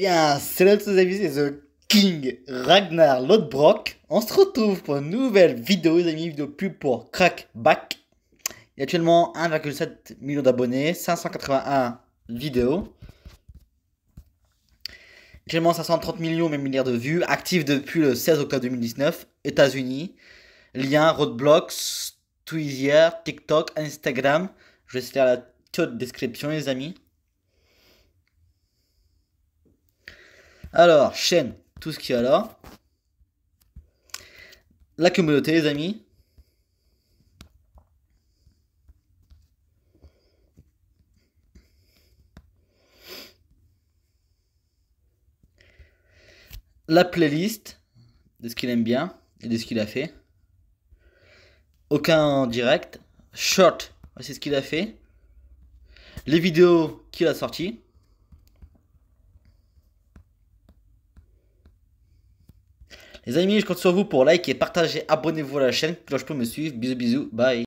Bien, c'est tous les amis, c'est The King Ragnar Lodbrok. On se retrouve pour une nouvelle vidéo, les amis, vidéo pub pour Crackback. Il y a actuellement 1,7 million d'abonnés, 581 vidéos. Actuellement 530 millions même milliards de vues, active depuis le 16 octobre 2019, États-Unis. Lien, Roadblocks, Twitter, TikTok, Instagram. Je vais faire la toute description les amis. Alors, chaîne, tout ce qu'il y a là. La communauté, les amis. La playlist de ce qu'il aime bien et de ce qu'il a fait. Aucun direct. Short, c'est ce qu'il a fait. Les vidéos qu'il a sorties. Les amis, je compte sur vous pour liker, partager, abonnez-vous à la chaîne, je peux me suivre. Bisous bisous, bye.